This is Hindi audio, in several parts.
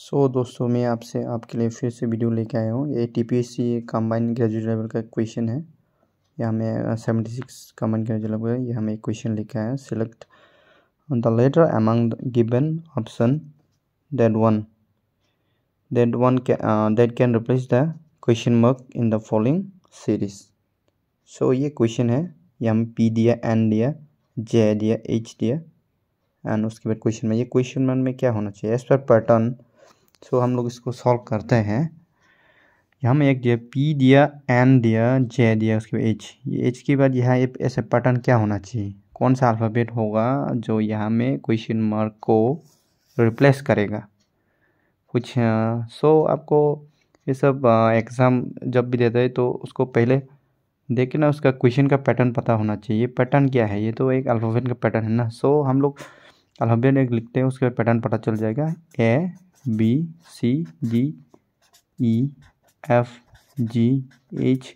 सो so, दोस्तों मैं आपसे आपके लिए फिर से वीडियो लेके आया हूँ ये T P S C combine graduate level का क्वेश्चन है यह हमें seventy six combine graduate level का ये हमें एक क्वेश्चन लेके आया select the letter among given option that one that one that can replace the question mark in the following series so ये क्वेश्चन है ये हम पी दिया एन दिया जे दिया एच दिया एंड उसके बाद क्वेश्चन में ये क्वेश्चन में क्या होना चाहिए as per pattern so so, हम लोग इसको सॉल्व करते हैं यहाँ में एक दिया पी दिया एन दिया जे दिया उसके बाद एच ये एच के बाद यहाँ एक ऐसे पैटर्न क्या होना चाहिए कौन सा अल्फ़ाबेट होगा जो यहाँ में क्वेश्चन मार्क को रिप्लेस करेगा कुछ सो आपको ये सब एग्ज़ाम जब भी देते हैं तो उसको पहले देखिए ना उसका क्वेश्चन का पैटर्न पता होना चाहिए ये पैटर्न क्या है ये तो एक अल्फ़ाबेट का पैटर्न है ना सो हम लोग अल्फ़ाबेट एक लिखते हैं उसके बाद पैटर्न पता चल जाएगा A B C G E F G H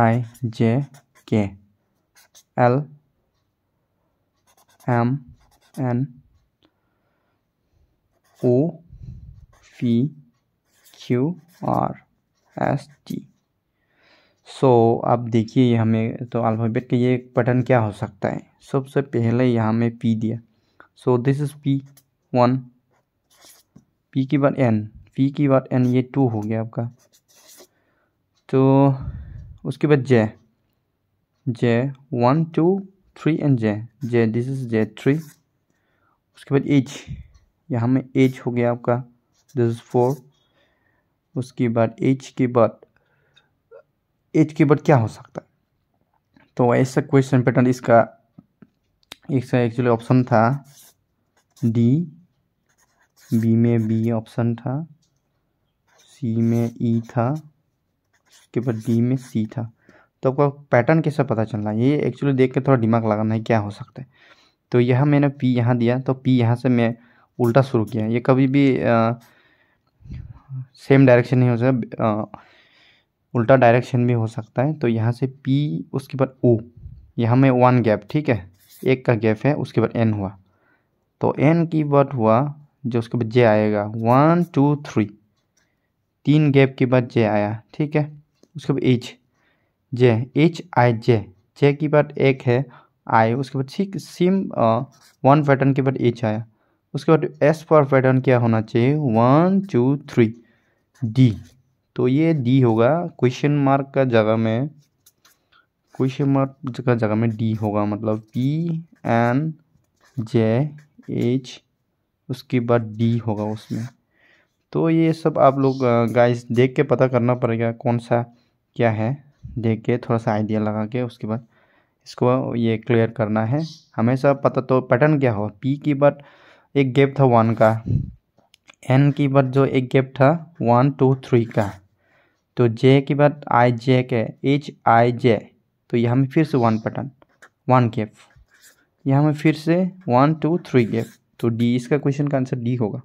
I J K L M N O P Q R S T so आप देखिए ये हमें तो अल्फ़ाबेट का ये पैटर्न क्या हो सकता है सबसे पहले यहाँ में पी दिया so this is P one P की बाद एन पी की बाद एन ये टू हो गया आपका तो उसके बाद J J one two three and J J this is J three उसके बाद एच यहाँ में एच हो गया आपका दिस इज फोर उसके बाद एच के बाद एच के बाद क्या हो सकता तो ऐसा क्वेश्चन पैटर्न इसका एक एक्चुअली ऑप्शन था डी बी में बी ऑप्शन था सी में ई e था उसके बाद डी में सी था तो आपको पैटर्न कैसे पता चल रहा है ये एक्चुअली देख के थोड़ा दिमाग लगाना है क्या हो सकता है तो यह मैंने पी यहाँ दिया तो पी यहाँ से मैं उल्टा शुरू किया ये कभी भी आ, सेम डायरेक्शन नहीं हो सकता उल्टा डायरेक्शन भी हो सकता है तो यहाँ से पी उसके बाद ओ यहाँ में वन गैप ठीक है एक का गैप है उसके बाद एन हुआ तो एन की बट हुआ जो उसके बाद जे आएगा वन टू थ्री तीन गैप के बाद जे आया ठीक है उसके बाद एच जे एच आई जे जे की बाद एक है आई उसके बाद ठीक सिम वन पैटर्न के बाद एच आया उसके बाद एस पर पैटर्न क्या होना चाहिए वन टू थ्री डी तो ये डी होगा क्वेश्चन मार्क का जगह में क्वेश्चन मार्क का जगह में डी होगा मतलब पी एन जे एच उसके बाद डी होगा उसमें तो ये सब आप लोग गाइस देख के पता करना पड़ेगा कौन सा क्या है देख के थोड़ा सा आइडिया लगा के उसके बाद इसको ये क्लियर करना है हमेशा पता तो पैटर्न क्या हो पी की बट एक गैप था वन का एन की बट जो एक गैप था वन टू थ्री का तो जे की बट आई जे के एच आई जे तो यहाँ में फिर से वन पैटर्न वन गैप यहाँ में फिर से वन टू थ्री गैप तो डी इसका क्वेश्चन का आंसर डी होगा